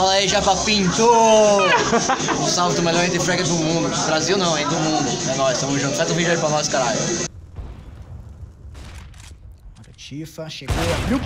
Fala aí, Japa Pinto! Salve do melhor entre frega do mundo. Do Brasil não, é do mundo. É nóis, tamo junto. Faz um vídeo aí pra nós, caralho. Tifa, chegou, abriu.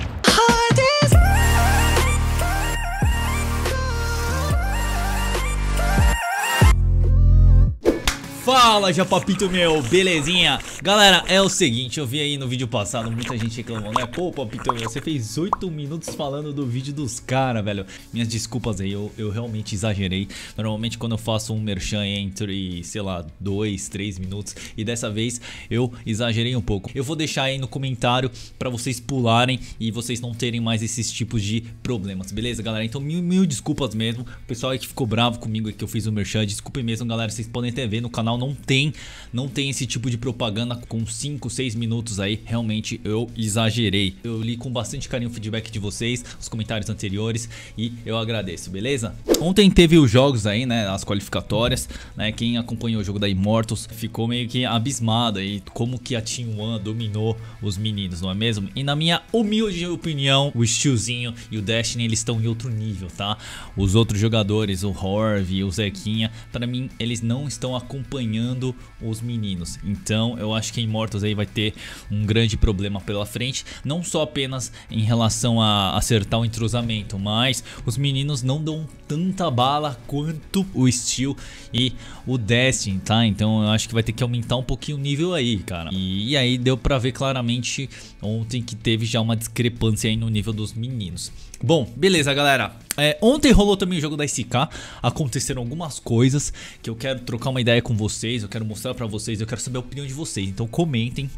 Fala, Japapito meu, belezinha? Galera, é o seguinte, eu vi aí no vídeo passado muita gente reclamando, né? Pô, Papito meu, você fez 8 minutos falando do vídeo dos caras, velho. Minhas desculpas aí, eu, eu realmente exagerei. Normalmente quando eu faço um merchan entre, sei lá, 2, 3 minutos e dessa vez eu exagerei um pouco. Eu vou deixar aí no comentário pra vocês pularem e vocês não terem mais esses tipos de problemas, beleza, galera? Então mil, mil desculpas mesmo. O pessoal aí que ficou bravo comigo que eu fiz o um merchan, desculpe mesmo, galera. Vocês podem até ver no canal, não tem, não tem esse tipo de propaganda com 5, 6 minutos aí. Realmente eu exagerei. Eu li com bastante carinho o feedback de vocês, os comentários anteriores e eu agradeço, beleza? Ontem teve os jogos aí, né, as qualificatórias, né? Quem acompanhou o jogo da Immortals ficou meio que abismado aí como que a Team One dominou os meninos, não é mesmo? E na minha humilde opinião, o Steelzinho e o Destiny, eles estão em outro nível, tá? Os outros jogadores, o Horv, e o Zequinha, para mim eles não estão acompanhando matando os meninos. Então eu acho que Immortals aí vai ter um grande problema pela frente, não só apenas em relação a acertar o entrosamento, mas os meninos não dão tanta bala quanto o Steel e o Destiny, tá? Então eu acho que vai ter que aumentar um pouquinho o nível aí, cara. E, e aí deu pra ver claramente ontem que teve já uma discrepância aí no nível dos meninos. Bom, beleza galera, é, ontem rolou também o jogo da SK, aconteceram algumas coisas que eu quero trocar uma ideia com vocês, eu quero mostrar para vocês, eu quero saber a opinião de vocês. Então comentem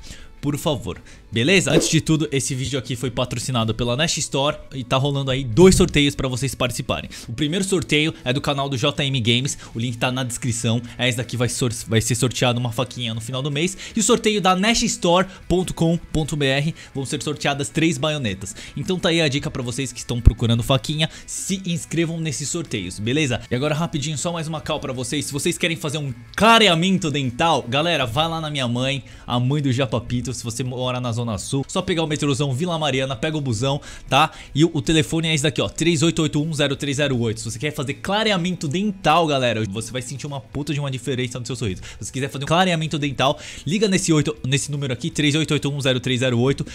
por favor. Beleza? Antes de tudo, esse vídeo aqui foi patrocinado pela Nest Store e tá rolando aí dois sorteios para vocês participarem. O primeiro sorteio é do canal do JM Games, o link tá na descrição. Essa daqui vai, vai ser sorteada uma faquinha no final do mês. E o sorteio da neststore.com.br vão ser sorteadas três baionetas. Então tá aí a dica para vocês que estão procurando faquinha, se inscrevam nesses sorteios, beleza? E agora rapidinho, só mais uma cal para vocês. Se vocês querem fazer um clareamento dental, galera, vai lá na minha mãe, a mãe do Japapitos se você mora na Zona Sul, só pegar o metrôzão Vila Mariana, pega o busão, tá? E o, o telefone é esse daqui, ó, 38810308. Se você quer fazer clareamento dental, galera, você vai sentir uma puta de uma diferença no seu sorriso. Se você quiser fazer um clareamento dental, liga nesse, 8, nesse número aqui, 38810308,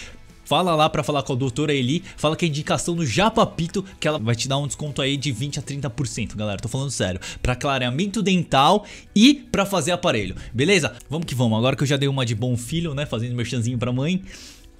Fala lá para falar com a doutora Eli, fala que a indicação do Japapito que ela vai te dar um desconto aí de 20 a 30%, galera, tô falando sério, para clareamento dental e para fazer aparelho. Beleza? Vamos que vamos. Agora que eu já dei uma de bom filho, né, fazendo chanzinho para mãe,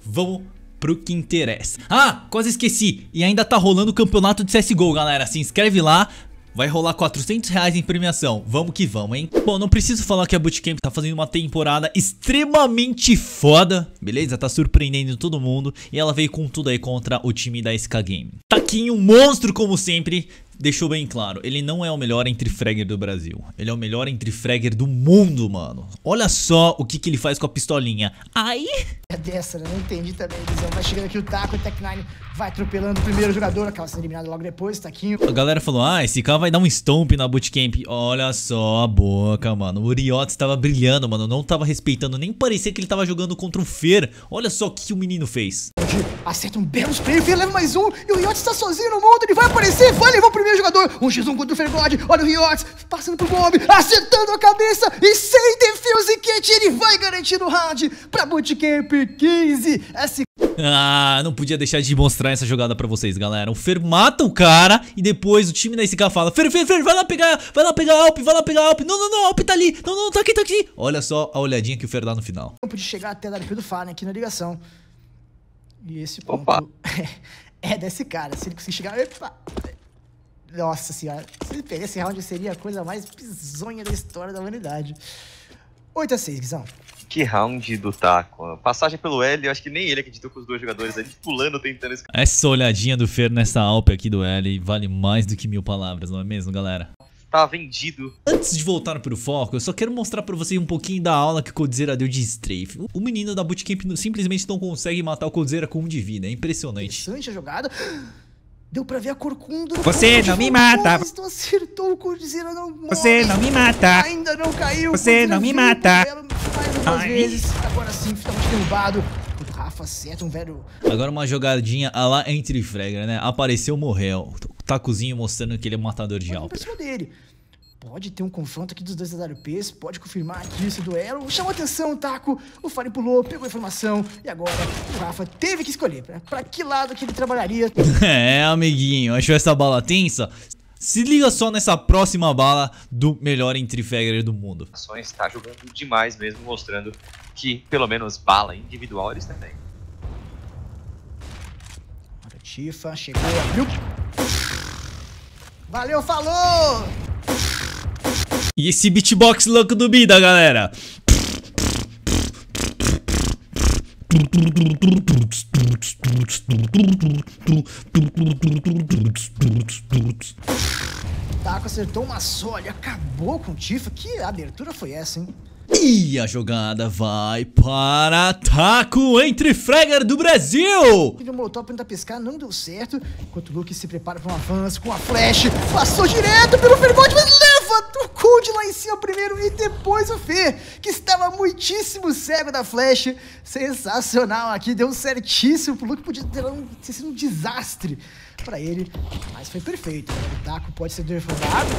vamos pro que interessa. Ah, quase esqueci. E ainda tá rolando o campeonato de CS:GO, galera. Se inscreve lá, Vai rolar 400 reais em premiação, vamos que vamos, hein? Bom, não preciso falar que a Bootcamp tá fazendo uma temporada extremamente foda, beleza? Tá surpreendendo todo mundo e ela veio com tudo aí contra o time da SK Game. Taquinho, monstro como sempre, deixou bem claro, ele não é o melhor entre fragger do Brasil. Ele é o melhor entre fragger do mundo, mano. Olha só o que, que ele faz com a pistolinha. Ai! É dessa, né? Não entendi também, Elisão. Vai chegando aqui o taco, o tech nine vai atropelando o primeiro jogador, acaba sendo eliminado logo depois, taquinho. A galera falou, ah, esse cara vai dar um stomp na bootcamp. Olha só a boca, mano. O Riot estava brilhando, mano. Não estava respeitando, nem parecia que ele estava jogando contra o Fer. Olha só o que o menino fez. Acerta um belo spray, o Fer leva mais um, e o Riot está sozinho no mundo, ele vai aparecer, vai levar o primeiro primeiro jogador. Um x1 contra o Fergod. Olha o Riots passando pro Bob, acertando a cabeça e sem defuse kit. Ele vai garantir o round pra Bootcamp 15. S ah, não podia deixar de mostrar essa jogada pra vocês, galera. O Fer mata o cara e depois o time da SK fala Fer, Fer, Fer, vai lá pegar, vai lá pegar a Alp, vai lá pegar a Alp. Não, não, não, a Alp tá ali. Não, não, tá aqui, tá aqui. Olha só a olhadinha que o Fer dá no final. Tempo podia chegar até a LP do Fá, né, aqui na ligação. E esse ponto Opa. é desse cara. Se ele conseguir chegar... Epa. Nossa senhora, se ele pegar esse round seria a coisa mais bizonha da história da humanidade. 8 a 6 Guizão. Que round do taco. Passagem pelo L, eu acho que nem ele acreditou com os dois jogadores ali pulando, tentando escapar. Essa olhadinha do Fer nessa Alp aqui do L vale mais do que mil palavras, não é mesmo, galera? Tá vendido. Antes de voltar pro foco, eu só quero mostrar pra vocês um pouquinho da aula que o Coldzera deu de strafe. O menino da bootcamp simplesmente não consegue matar o Coldzera com um de vida, é impressionante. Interessante a jogada. Deu pra ver a corcunda no Você não me mata! Não acertou o Cordzera, não morre. Você não me mata! Ainda não caiu! Você não me mata! Mais vezes. Agora sim, finalmente derrubado. O Rafa acerta um velho... Agora uma jogadinha lá entre frega, né? Apareceu, morreu. O tacozinho mostrando que ele é um matador de alta. dele. Pode ter um confronto aqui dos dois AWPs, pode confirmar aqui esse duelo. Chamou atenção o Taco, o Fari pulou, pegou a informação e agora o Rafa teve que escolher pra, pra que lado que ele trabalharia. é, amiguinho, achou essa bala tensa? Se liga só nessa próxima bala do melhor Intrifegger do mundo. A Sony está jogando demais mesmo, mostrando que pelo menos bala individual eles também. Tifa chegou, abriu. Valeu, falou! E esse beatbox louco do Bida, galera. Taco acertou uma só, e acabou com o Tifa. Que abertura foi essa, hein? E a jogada vai para Taco entre Fregger do Brasil. O Molotov tenta pescar, não deu certo. Enquanto o Luke se prepara para um avanço com a flash, passou direto pelo Firbolt, mas salva o Cold lá em cima primeiro e depois o Fer, que estava muitíssimo cego da flecha. Sensacional aqui, deu um certíssimo pro Luke, podia ter, um, ter sido um desastre para ele, mas foi perfeito. O Daco pode ser derrubado?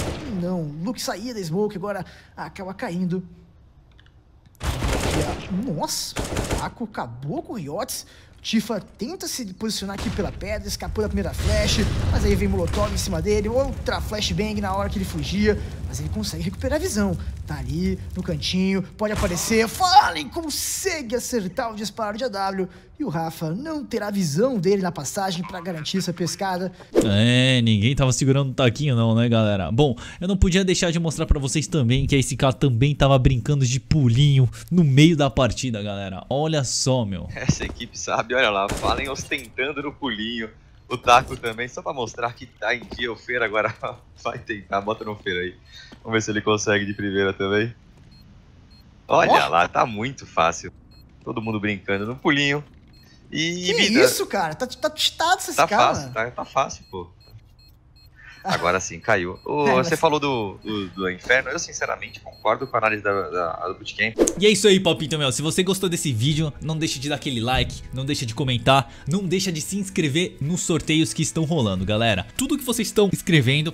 Não, Luke saía da Smoke, agora acaba caindo. Nossa, o Daco acabou com o Yotes. Tifa tenta se posicionar aqui pela pedra, escapou da primeira flash, mas aí vem Molotov em cima dele, outra flashbang na hora que ele fugia mas ele consegue recuperar a visão. Tá ali, no cantinho, pode aparecer, Fallen consegue acertar o disparo de AW. E o Rafa não terá visão dele na passagem para garantir essa pescada. É, ninguém tava segurando o taquinho não, né, galera? Bom, eu não podia deixar de mostrar para vocês também que esse cara também tava brincando de pulinho no meio da partida, galera. Olha só, meu. Essa equipe sabe, olha lá, falem ostentando no pulinho o taco também, só pra mostrar que tá em dia o Feira agora vai tentar, bota no Feira aí. Vamos ver se ele consegue de primeira também. Olha Nossa. lá, tá muito fácil. Todo mundo brincando no pulinho. E, que vida. isso, cara? Tá, tá testado essa tá Fácil, tá, tá fácil, pô. Agora sim, caiu. O, é, você falou do, do, do, inferno, eu sinceramente concordo com a análise da, da, do Bootcamp. E é isso aí, Palpito Mel. Se você gostou desse vídeo, não deixa de dar aquele like, não deixa de comentar, não deixa de se inscrever nos sorteios que estão rolando, galera. Tudo que vocês estão escrevendo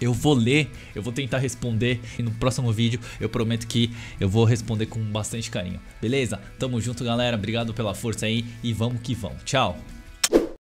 eu vou ler, eu vou tentar responder e no próximo vídeo eu prometo que eu vou responder com bastante carinho. Beleza? Tamo junto, galera. Obrigado pela força aí e vamos que vamos. Tchau.